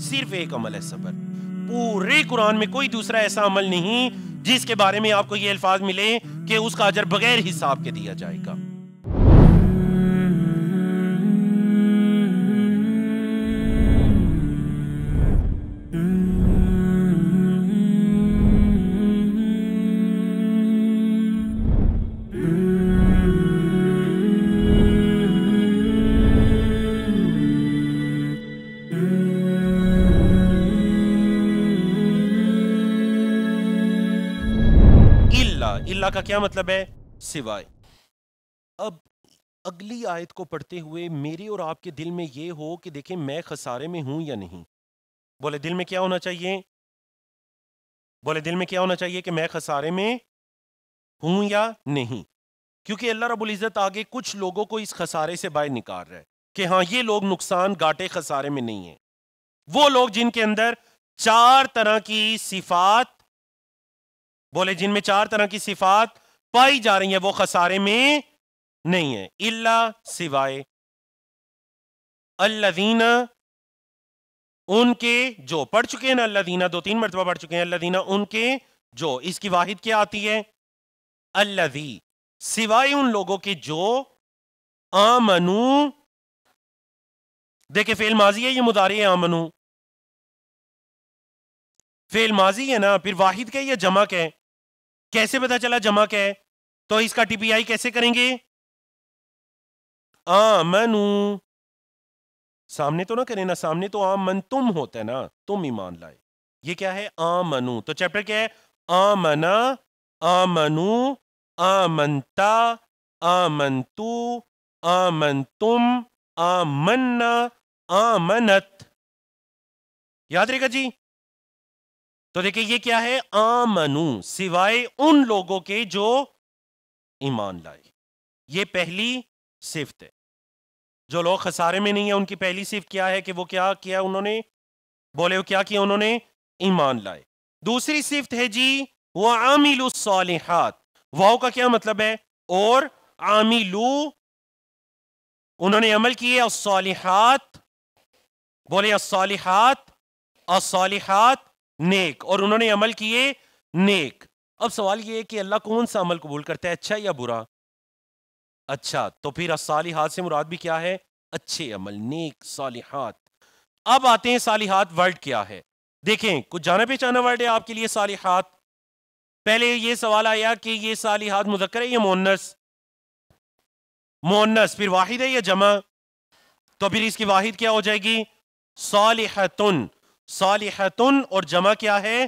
सिर्फ एक अमल है सबर पूरे कुरान में कोई दूसरा ऐसा अमल नहीं जिसके बारे में आपको ये अल्फाज मिले कि उसका अजर बगैर हिसाब के दिया जाएगा का क्या मतलब है सिवाय अब अगली आयत को पढ़ते हुए मेरे और आपके दिल में ये हो कि देखें मैं खसारे में हूं या नहीं बोले दिल में क्या होना चाहिए बोले दिल में क्या होना चाहिए कि मैं खसारे में हूं या नहीं क्योंकि अल्लाह रबुल इज़्ज़त आगे कुछ लोगों को इस खसारे से बाहर निकाल रहा है कि हाँ ये लोग नुकसान घाटे खसारे में नहीं है वो लोग जिनके अंदर चार तरह की सिफात बोले जिनमें चार तरह की सिफात पाई जा रही है वो खसारे में नहीं है इल्ला सिवाय अल्लादीना उनके जो पढ़ चुके हैं ना अल्लादीना दो तीन मरतबा पढ़ चुके हैं अल्लादीना उनके जो इसकी वाहिद क्या आती है अल्लादी सिवाय उन लोगों के जो आमनु देखिए फेल माजी है ये मुदारे है आमनु फेल माजी है ना फिर वाहिद के या जमा के है कैसे पता चला जमा क्या है तो इसका टीपीआई कैसे करेंगे आ हाँ, मनु सामने तो ना करें ना सामने तो आमन तुम होता है ना तुम ईमान लाए ये क्या है आ मनु तो चैप्टर क्या है आमना मन तू आ मन तुम आ मनत याद रहेगा जी तो देखिए ये क्या है आमनु सिवाय उन लोगों के जो ईमान लाए ये पहली सिफत है जो लोग खसारे में नहीं है उनकी पहली सिफ क्या है कि वो क्या किया उन्होंने बोले वो क्या किया उन्होंने ईमान लाए दूसरी सिफत है जी वह आमिलु सालिहात वाओ का क्या मतलब है और आमिलू उन्होंने अमल किए और सालिहात बोले असालिहात असालिहात नेक और उन्होंने अमल किए नेक अब सवाल ये है कि अल्लाह कौन सा अमल कबूल करता है अच्छा या बुरा अच्छा तो फिर सालिहात से मुराद भी क्या है अच्छे अमल नेक सालिहात अब आते हैं सालिहात वर्ड क्या है देखें कुछ जाना पहचाना वर्ड है आपके लिए सालिहात पहले ये सवाल आया कि ये सालिहात मुजक्र है या मोनस मोनस फिर वाहिद है या जमा तो फिर इसकी वाहिद क्या हो जाएगी सालिहतुन सालिहतुन और जमा क्या है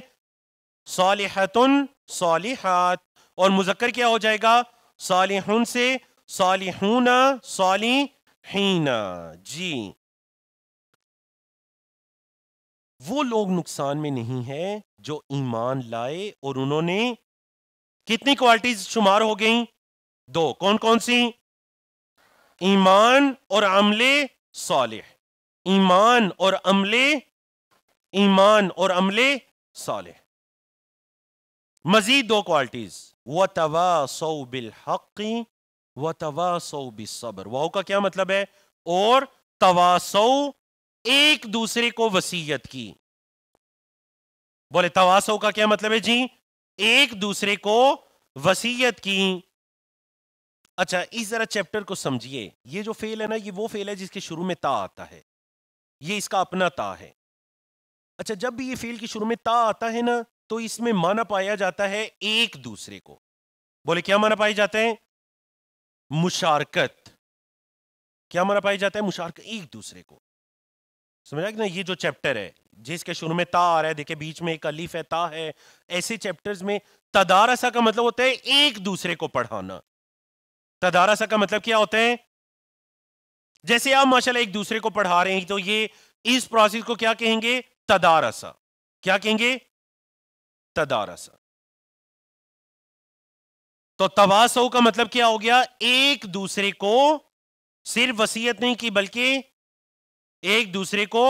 सालिहतुन सालिहात और मुजक्कर क्या हो जाएगा सालिहुन से सालिहुना सालिहीना जी वो लोग नुकसान में नहीं है जो ईमान लाए और उन्होंने कितनी क्वालिटीज शुमार हो गई दो कौन कौन सी ईमान और अमले सालिह ईमान और अमले ईमान और अमले साले मजीद दो क्वालिटीज व तवा सौ बिल हकी व तवा सौ बिसब्र वाह का क्या मतलब है और तवासौ एक दूसरे को वसीयत की बोले तवासौ का क्या मतलब है जी एक दूसरे को वसीयत की अच्छा इस जरा चैप्टर को समझिए ये जो फेल है ना ये वो फेल है जिसके शुरू में ता आता है ये इसका अपना ता है अच्छा जब भी ये फेल की शुरू में ता आता है ना तो इसमें माना पाया जाता है एक दूसरे को बोले क्या माना पाए जाते हैं मुशारकत क्या माना पाया जाता है मुशारकत एक दूसरे को समझा कि ना ये जो चैप्टर है जिसके शुरू में ता आ रहा है देखे बीच में एक अलीफ है ता है ऐसे चैप्टर्स में तदारसा का मतलब होता है एक दूसरे को पढ़ाना तदारसा का मतलब क्या होता है जैसे आप माशाल्लाह एक दूसरे को पढ़ा रहे हैं तो ये इस प्रोसेस को क्या कहेंगे तदारस क्या कहेंगे तदारसा तो तवासो का मतलब क्या हो गया एक दूसरे को सिर्फ वसीयत नहीं की बल्कि एक दूसरे को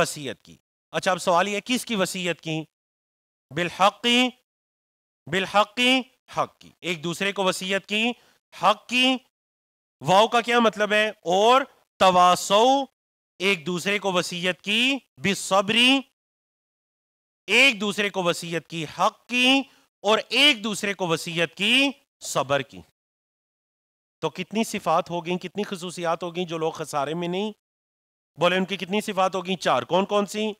वसीयत की अच्छा अब सवाल यह किसकी वसीयत की बिलहकी बिलहकी हक की एक दूसरे को वसीयत की हक की वाओ का क्या मतलब है और तवासो एक दूसरे को वसीयत की बेसब्री एक दूसरे को वसीयत की हक की और एक दूसरे को वसीयत की सबर की तो कितनी सिफात हो गई कितनी खसूसियात हो गई जो लोग खसारे में नहीं बोले उनकी कितनी सिफात हो गई चार कौन कौन सी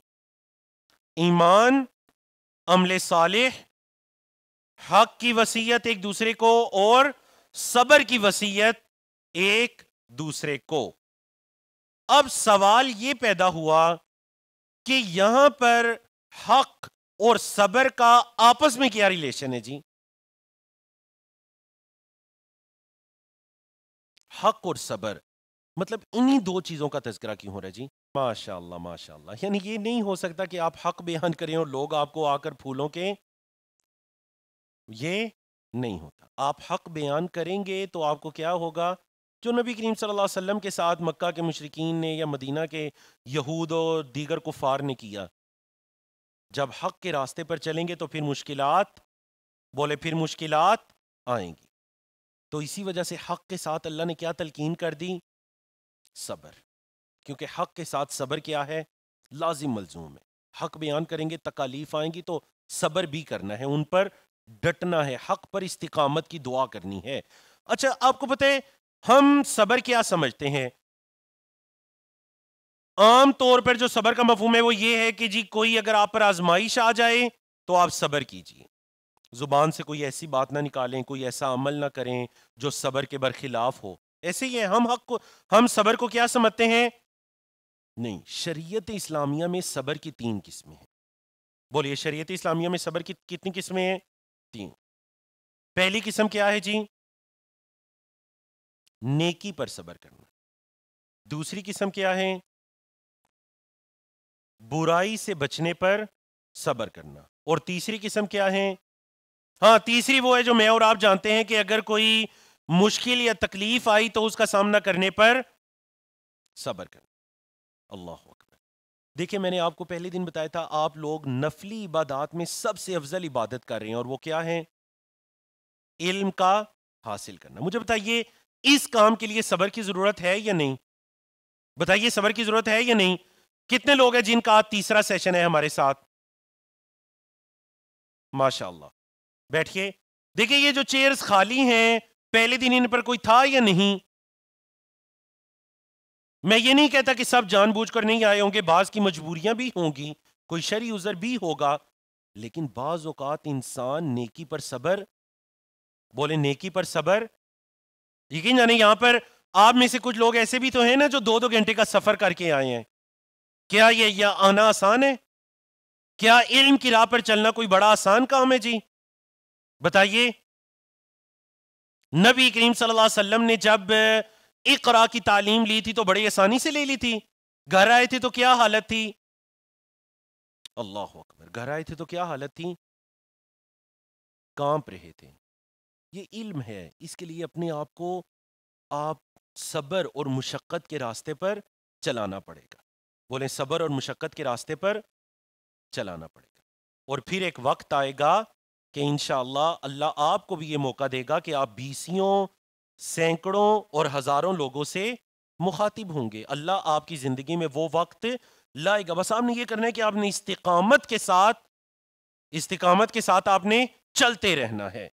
ईमान अमल साल हक की वसीयत एक दूसरे को और सबर की वसीयत एक दूसरे को अब सवाल ये पैदा हुआ कि यहां पर हक और सबर का आपस में क्या रिलेशन है जी हक और सबर मतलब इन्हीं दो चीजों का तस्करा क्यों हो रहा है जी माशाल्लाह माशाल्लाह यानी ये नहीं हो सकता कि आप हक बयान करें और लोग आपको आकर फूलों के ये नहीं होता आप हक बयान करेंगे तो आपको क्या होगा जो नबी करीम सल्लल्लाहु अलैहि वसल्लम के साथ मक्का के मशरकिन ने या मदीना के यहूद और दीगर कुफार ने किया जब हक के रास्ते पर चलेंगे तो फिर मुश्किल बोले फिर मुश्किल आएंगी तो इसी वजह से हक के साथ अल्लाह ने क्या तलकिन कर दी सब्र क्योंकि हक के साथ सब्र क्या है लाजिम मलजूम है हक बयान करेंगे तकालीफ आएंगी तो सब्र भी करना है उन पर डटना है हक पर इस्तकामत की दुआ करनी है अच्छा आपको पता है हम सबर क्या समझते हैं आम तौर पर जो सबर का मफहम है वो ये है कि जी कोई अगर आप पर आजमाइश आ जाए तो आप सबर कीजिए ज़ुबान से कोई ऐसी बात ना निकालें कोई ऐसा अमल ना करें जो सबर के बरखिलाफ हो ऐसे ही है हम हक को हम सबर को क्या समझते हैं नहीं शरीयत इस्लामिया में सबर की तीन किस्में हैं बोलिए शरीयत इस्लामिया में सबर की कितनी किस्में हैं तीन पहली किस्म क्या है जी नेकी पर सबर करना दूसरी किस्म क्या है बुराई से बचने पर सबर करना और तीसरी किस्म क्या है हाँ तीसरी वो है जो मैं और आप जानते हैं कि अगर कोई मुश्किल या तकलीफ आई तो उसका सामना करने पर सबर करना अल्लाह अकबर देखिए मैंने आपको पहले दिन बताया था आप लोग नफली इबादत में सबसे अफजल इबादत कर रहे हैं और वो क्या है इल्म का हासिल करना मुझे बताइए इस काम के लिए सबर की जरूरत है या नहीं बताइए सबर की जरूरत है या नहीं कितने लोग हैं जिनका आज तीसरा सेशन है हमारे साथ माशाल्लाह बैठिए देखिए ये जो चेयर्स खाली हैं पहले दिन इन पर कोई था या नहीं मैं ये नहीं कहता कि सब जानबूझकर नहीं आए होंगे बाज की मजबूरियां भी होंगी कोई शरी उजर भी होगा लेकिन बाज इंसान नेकी पर सबर बोले नेकी पर सबर यकीन जाने यहाँ पर आप में से कुछ लोग ऐसे भी तो हैं ना जो दो दो घंटे का सफर करके आए हैं क्या ये यह आना आसान है क्या इल्म की राह पर चलना कोई बड़ा आसान काम है जी बताइए नबी करीम सल्लल्लाहु अलैहि वसल्लम ने जब इकरा की तालीम ली थी तो बड़ी आसानी से ले ली थी घर आए थे तो क्या हालत थी अल्लाह अकबर घर आए थे तो क्या हालत थी कांप रहे थे ये इल्म है इसके लिए अपने आप को आप सब्र और मुशक्क़त के रास्ते पर चलाना पड़ेगा बोले सब्र और मुशक्क़त के रास्ते पर चलाना पड़ेगा और फिर एक वक्त आएगा कि इन अल्लाह आपको भी ये मौका देगा कि आप बीसियों सैकड़ों और हज़ारों लोगों से मुखातिब होंगे अल्लाह आपकी ज़िंदगी में वो वक्त लाएगा बस आपने ये करना है कि आपने इस्तकामत के साथ इस्तकामत के साथ आपने चलते रहना है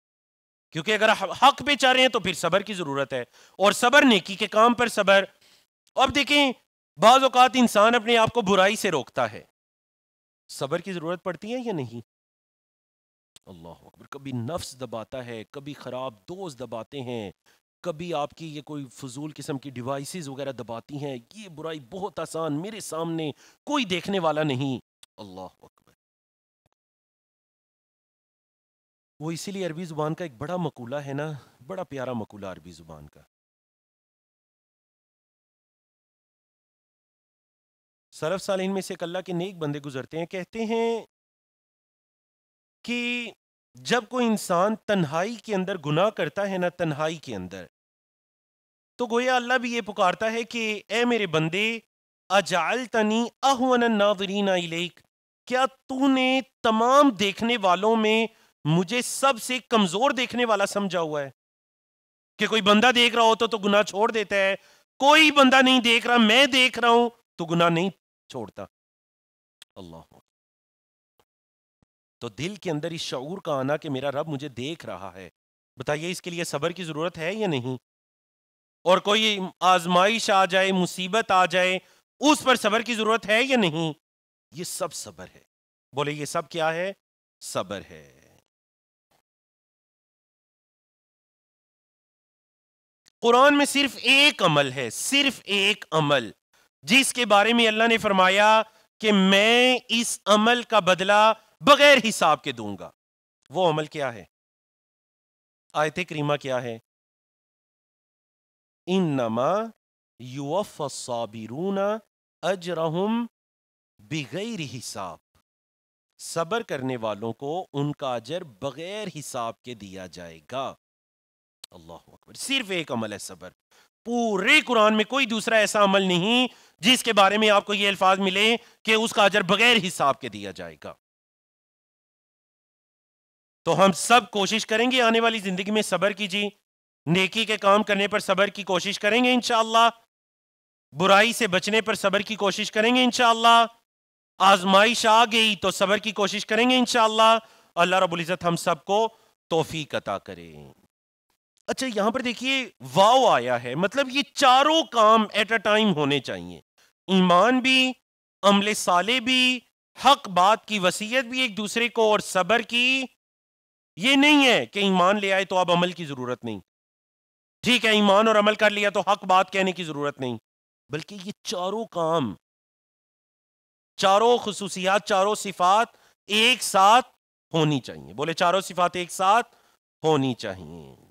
क्योंकि अगर हक पे चाह रहे हैं तो फिर सबर की ज़रूरत है और सबर नेकी के काम पर सबर अब देखें बाज़ अवत इंसान अपने आप को बुराई से रोकता है सबर की ज़रूरत पड़ती है या नहीं अल्लाह अकबर कभी नफ्स दबाता है कभी ख़राब दोस्त दबाते हैं कभी आपकी ये कोई फजूल किस्म की डिवाइसेस वगैरह दबाती हैं ये बुराई बहुत आसान मेरे सामने कोई देखने वाला नहीं अल्लाह अकबर वो इसीलिए अरबी ज़ुबान का एक बड़ा मकूला है ना बड़ा प्यारा मकूला अरबी ज़ुबान का सरफ सालहीन में से अल्लाह के नेक बंदे गुजरते हैं कहते हैं कि जब कोई इंसान तन्हाई के अंदर गुनाह करता है ना तन्हाई के अंदर तो गोया अल्लाह भी ये पुकारता है कि ए मेरे बंदे अजाल तनी अहवन नावरीन आई क्या तूने तमाम देखने वालों में मुझे सबसे कमजोर देखने वाला समझा हुआ है कि कोई बंदा देख रहा हो तो गुना छोड़ देता है कोई बंदा नहीं देख रहा मैं देख रहा हूं तो गुना नहीं छोड़ता अल्लाह तो दिल के अंदर इस शूर का आना कि मेरा रब मुझे देख रहा है बताइए इसके लिए सबर की जरूरत है या नहीं और कोई आजमाइश आ जाए मुसीबत आ जाए उस पर सबर की जरूरत है या नहीं ये सब सबर है बोले ये सब क्या है सबर है कुरान में सिर्फ एक अमल है सिर्फ एक अमल जिसके बारे में अल्लाह ने फरमाया कि मैं इस अमल का बदला बगैर हिसाब के दूंगा वो अमल क्या है आयत करीमा क्या है इन नमा युवफाबिरूना अजरहम बगैर हिसाब सबर करने वालों को उनका अजर बगैर हिसाब के दिया जाएगा अल्लाह अकबर सिर्फ एक अमल है सबर पूरे कुरान में कोई दूसरा ऐसा अमल नहीं जिसके बारे में आपको ये अल्फाज मिले कि उसका अजर बगैर हिसाब के दिया जाएगा तो हम सब कोशिश करेंगे आने वाली जिंदगी में सबर कीजिए नेकी के काम करने पर सब्र की कोशिश करेंगे इनशाला बुराई से बचने पर सबर की कोशिश करेंगे इनशाला आजमाइश आ गई तो सबर की कोशिश करेंगे इनशाला अल्लाह रबुल्ज़त हम सबको तोफ़ी कता करें अच्छा यहां पर देखिए वाव आया है मतलब ये चारों काम एट अ टाइम होने चाहिए ईमान भी अमले साले भी हक बात की वसीयत भी एक दूसरे को और सबर की ये नहीं है कि ईमान ले आए तो अब अमल की जरूरत नहीं ठीक है ईमान और अमल कर लिया तो हक बात कहने की जरूरत नहीं बल्कि ये चारों काम चारों खसूसियात चारों सिफात एक साथ होनी चाहिए बोले चारों सिफात एक साथ होनी चाहिए